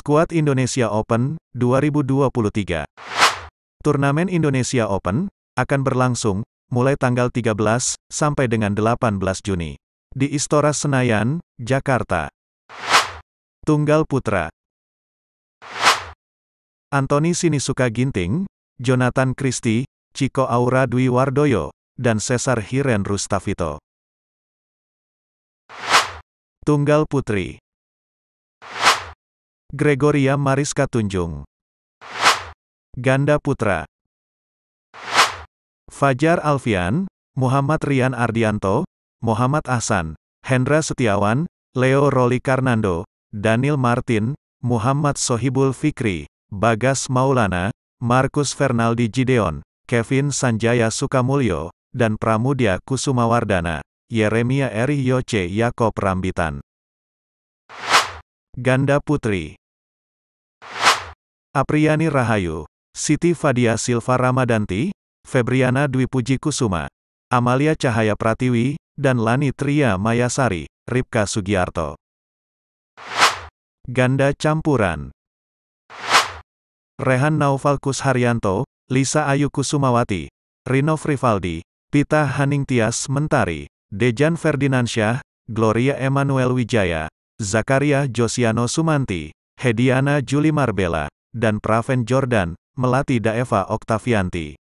Skuad Indonesia Open 2023. Turnamen Indonesia Open akan berlangsung mulai tanggal 13 sampai dengan 18 Juni di Istora Senayan, Jakarta. Tunggal Putra. Antoni Sinisuka Ginting, Jonathan Christie, Chico Aura Dwi Wardoyo, dan Cesar Hiren Rustavito. Tunggal Putri. Gregoria Mariska Tunjung. Ganda putra. Fajar Alfian, Muhammad Rian Ardianto, Muhammad Ahsan, Hendra Setiawan, Leo Roli Karnando, Daniel Martin, Muhammad Sohibul Fikri, Bagas Maulana, Markus Fernaldi Gideon, Kevin Sanjaya Sukamulyo, dan Pramudia Kusumawardana, Yeremia Eri Yoce Yakob Rambitan. Ganda Putri Apriani Rahayu, Siti Fadia Silva Ramadanti, Febriana Dwi Puji Kusuma, Amalia Cahaya Pratiwi, dan Lani Tria Mayasari, Ripka Sugiarto. Ganda Campuran Rehan Naufal Kusharyanto, Lisa Ayu Kusumawati, Rino Frivaldi, Pita Haning Tias Mentari, Dejan Ferdinansyah, Gloria Emanuel Wijaya, Zakaria Josiano Sumanti, Hediana Juli Marbella, dan Praven Jordan, melatih Daeva Oktavianti.